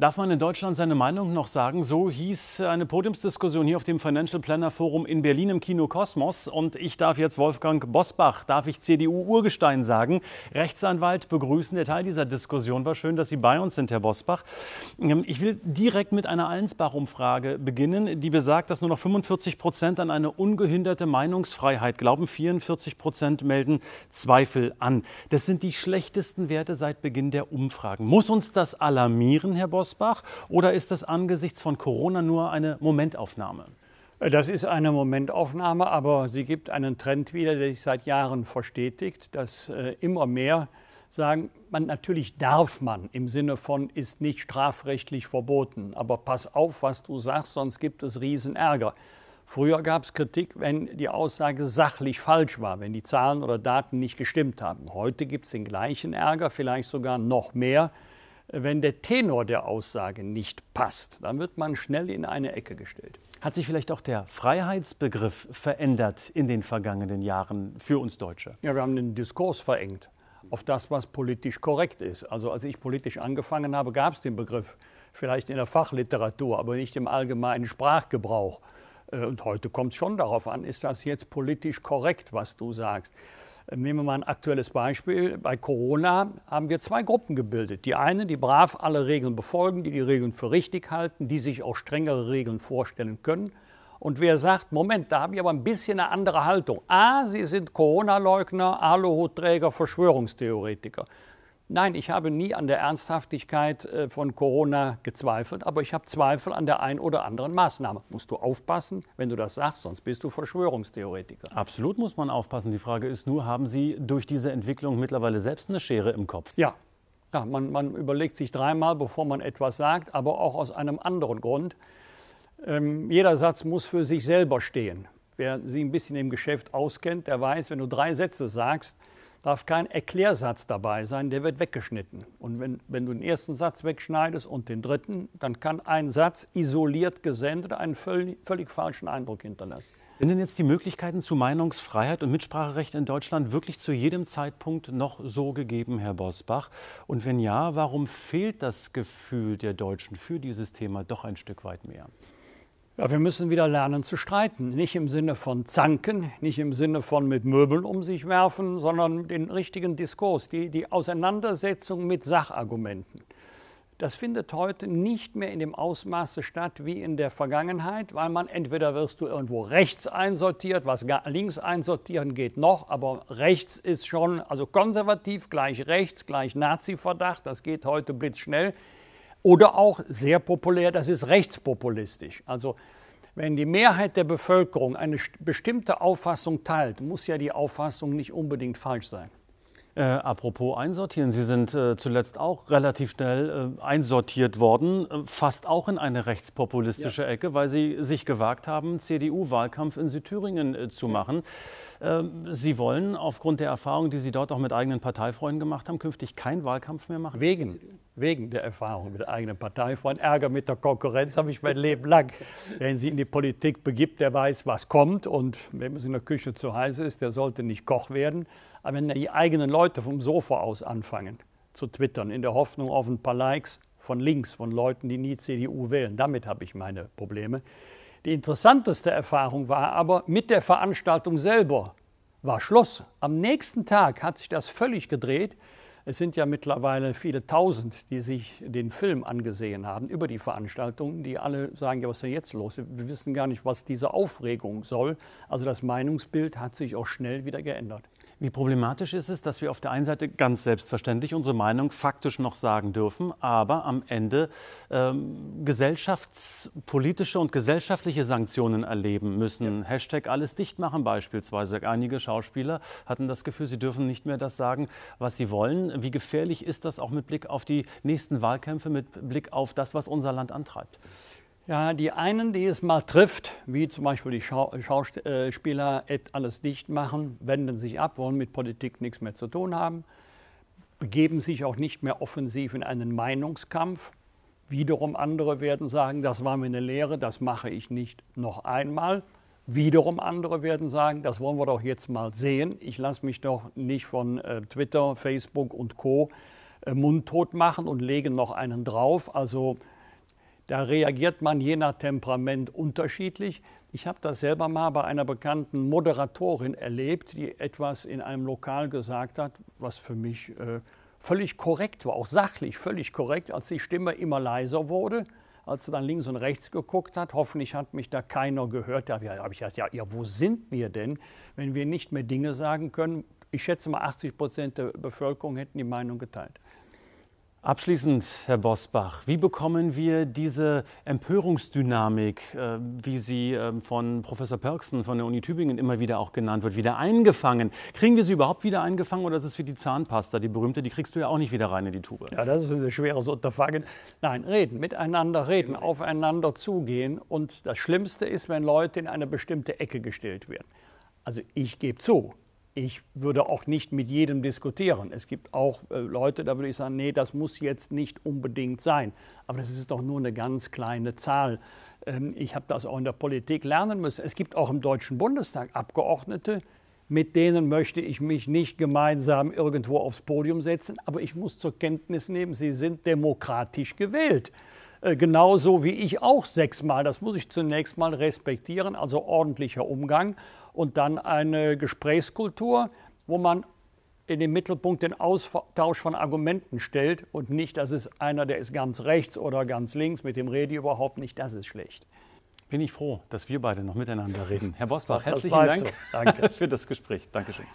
Darf man in Deutschland seine Meinung noch sagen? So hieß eine Podiumsdiskussion hier auf dem Financial Planner Forum in Berlin im Kino Kosmos. Und ich darf jetzt Wolfgang Bosbach, darf ich CDU-Urgestein sagen, Rechtsanwalt begrüßen. Der Teil dieser Diskussion war schön, dass Sie bei uns sind, Herr Bosbach. Ähm, ich will direkt mit einer Allensbach-Umfrage beginnen, die besagt, dass nur noch 45 Prozent an eine ungehinderte Meinungsfreiheit glauben. 44 Prozent melden Zweifel an. Das sind die schlechtesten Werte seit Beginn der Umfragen. Muss uns das alarmieren, Herr Bosbach? Rosbach oder ist das angesichts von Corona nur eine Momentaufnahme? Das ist eine Momentaufnahme, aber sie gibt einen Trend wieder, der sich seit Jahren verstetigt, dass äh, immer mehr sagen, man natürlich darf man im Sinne von ist nicht strafrechtlich verboten, aber pass auf, was du sagst, sonst gibt es Riesenärger. Früher gab es Kritik, wenn die Aussage sachlich falsch war, wenn die Zahlen oder Daten nicht gestimmt haben. Heute gibt es den gleichen Ärger, vielleicht sogar noch mehr, wenn der Tenor der Aussage nicht passt, dann wird man schnell in eine Ecke gestellt. Hat sich vielleicht auch der Freiheitsbegriff verändert in den vergangenen Jahren für uns Deutsche? Ja, wir haben den Diskurs verengt auf das, was politisch korrekt ist. Also als ich politisch angefangen habe, gab es den Begriff vielleicht in der Fachliteratur, aber nicht im allgemeinen Sprachgebrauch. Äh, und heute kommt es schon darauf an, ist das jetzt politisch korrekt, was du sagst. Nehmen wir mal ein aktuelles Beispiel. Bei Corona haben wir zwei Gruppen gebildet. Die einen, die brav alle Regeln befolgen, die die Regeln für richtig halten, die sich auch strengere Regeln vorstellen können. Und wer sagt, Moment, da habe ich aber ein bisschen eine andere Haltung. A, ah, Sie sind Corona-Leugner, Aluhutträger, Verschwörungstheoretiker. Nein, ich habe nie an der Ernsthaftigkeit äh, von Corona gezweifelt, aber ich habe Zweifel an der einen oder anderen Maßnahme. Musst du aufpassen, wenn du das sagst, sonst bist du Verschwörungstheoretiker. Absolut muss man aufpassen. Die Frage ist nur, haben Sie durch diese Entwicklung mittlerweile selbst eine Schere im Kopf? Ja. ja man, man überlegt sich dreimal, bevor man etwas sagt, aber auch aus einem anderen Grund. Ähm, jeder Satz muss für sich selber stehen. Wer sich ein bisschen im Geschäft auskennt, der weiß, wenn du drei Sätze sagst, darf kein Erklärsatz dabei sein, der wird weggeschnitten. Und wenn, wenn du den ersten Satz wegschneidest und den dritten, dann kann ein Satz isoliert gesendet einen völlig, völlig falschen Eindruck hinterlassen. Sind denn jetzt die Möglichkeiten zu Meinungsfreiheit und Mitspracherecht in Deutschland wirklich zu jedem Zeitpunkt noch so gegeben, Herr Bosbach? Und wenn ja, warum fehlt das Gefühl der Deutschen für dieses Thema doch ein Stück weit mehr? Ja, wir müssen wieder lernen zu streiten. Nicht im Sinne von zanken, nicht im Sinne von mit Möbeln um sich werfen, sondern den richtigen Diskurs, die, die Auseinandersetzung mit Sachargumenten. Das findet heute nicht mehr in dem Ausmaße statt wie in der Vergangenheit, weil man entweder wirst du irgendwo rechts einsortiert, was links einsortieren geht noch, aber rechts ist schon, also konservativ gleich rechts, gleich Nazi-Verdacht, das geht heute blitzschnell oder auch sehr populär, das ist rechtspopulistisch. Also wenn die Mehrheit der Bevölkerung eine bestimmte Auffassung teilt, muss ja die Auffassung nicht unbedingt falsch sein. Äh, apropos einsortieren, Sie sind äh, zuletzt auch relativ schnell äh, einsortiert worden, äh, fast auch in eine rechtspopulistische ja. Ecke, weil Sie sich gewagt haben, CDU-Wahlkampf in Südthüringen äh, zu machen. Ähm, Sie wollen aufgrund der Erfahrung, die Sie dort auch mit eigenen Parteifreunden gemacht haben, künftig keinen Wahlkampf mehr machen? Wegen wegen der Erfahrung mit der eigenen Partei. Von Ärger mit der Konkurrenz habe ich mein Leben lang. Wer sich in die Politik begibt, der weiß, was kommt. Und wenn es in der Küche zu heiß ist, der sollte nicht Koch werden. Aber wenn die eigenen Leute vom Sofa aus anfangen zu twittern, in der Hoffnung auf ein paar Likes von links, von Leuten, die nie CDU wählen, damit habe ich meine Probleme. Die interessanteste Erfahrung war aber mit der Veranstaltung selber. War Schluss. Am nächsten Tag hat sich das völlig gedreht. Es sind ja mittlerweile viele Tausend, die sich den Film angesehen haben über die Veranstaltung, die alle sagen, ja, was ist denn jetzt los? Wir wissen gar nicht, was diese Aufregung soll. Also das Meinungsbild hat sich auch schnell wieder geändert. Wie problematisch ist es, dass wir auf der einen Seite ganz selbstverständlich unsere Meinung faktisch noch sagen dürfen, aber am Ende ähm, gesellschaftspolitische und gesellschaftliche Sanktionen erleben müssen? Ja. Hashtag alles dicht machen beispielsweise. Einige Schauspieler hatten das Gefühl, sie dürfen nicht mehr das sagen, was sie wollen. Wie gefährlich ist das auch mit Blick auf die nächsten Wahlkämpfe, mit Blick auf das, was unser Land antreibt? Ja, die einen, die es mal trifft, wie zum Beispiel die Schau äh, Schauspieler äh, alles dicht machen, wenden sich ab, wollen mit Politik nichts mehr zu tun haben, begeben sich auch nicht mehr offensiv in einen Meinungskampf. Wiederum andere werden sagen, das war mir eine Lehre, das mache ich nicht noch einmal. Wiederum andere werden sagen, das wollen wir doch jetzt mal sehen. Ich lasse mich doch nicht von äh, Twitter, Facebook und Co. Äh, mundtot machen und lege noch einen drauf. Also da reagiert man je nach Temperament unterschiedlich. Ich habe das selber mal bei einer bekannten Moderatorin erlebt, die etwas in einem Lokal gesagt hat, was für mich äh, völlig korrekt war, auch sachlich völlig korrekt, als die Stimme immer leiser wurde. Als sie dann links und rechts geguckt hat, hoffentlich hat mich da keiner gehört. Da habe ich gesagt, ja, ja, wo sind wir denn, wenn wir nicht mehr Dinge sagen können? Ich schätze mal, 80 Prozent der Bevölkerung hätten die Meinung geteilt. Abschließend, Herr Bosbach, wie bekommen wir diese Empörungsdynamik, äh, wie sie ähm, von Professor Perksen von der Uni Tübingen immer wieder auch genannt wird, wieder eingefangen? Kriegen wir sie überhaupt wieder eingefangen oder ist es wie die Zahnpasta, die berühmte, die kriegst du ja auch nicht wieder rein in die Tube? Ja, das ist ein schweres Unterfangen. Nein, reden, miteinander reden, aufeinander zugehen. Und das Schlimmste ist, wenn Leute in eine bestimmte Ecke gestellt werden. Also ich gebe zu, ich würde auch nicht mit jedem diskutieren. Es gibt auch äh, Leute, da würde ich sagen, nee, das muss jetzt nicht unbedingt sein. Aber das ist doch nur eine ganz kleine Zahl. Ähm, ich habe das auch in der Politik lernen müssen. Es gibt auch im Deutschen Bundestag Abgeordnete, mit denen möchte ich mich nicht gemeinsam irgendwo aufs Podium setzen, aber ich muss zur Kenntnis nehmen, sie sind demokratisch gewählt. Äh, genauso wie ich auch sechsmal. Das muss ich zunächst mal respektieren, also ordentlicher Umgang und dann eine Gesprächskultur, wo man in den Mittelpunkt den Austausch von Argumenten stellt und nicht, dass es einer, der ist ganz rechts oder ganz links, mit dem rede ich überhaupt nicht, das ist schlecht. Bin ich froh, dass wir beide noch miteinander reden. Herr Bosbach, herzlichen Dank so. für das Gespräch. Dankeschön.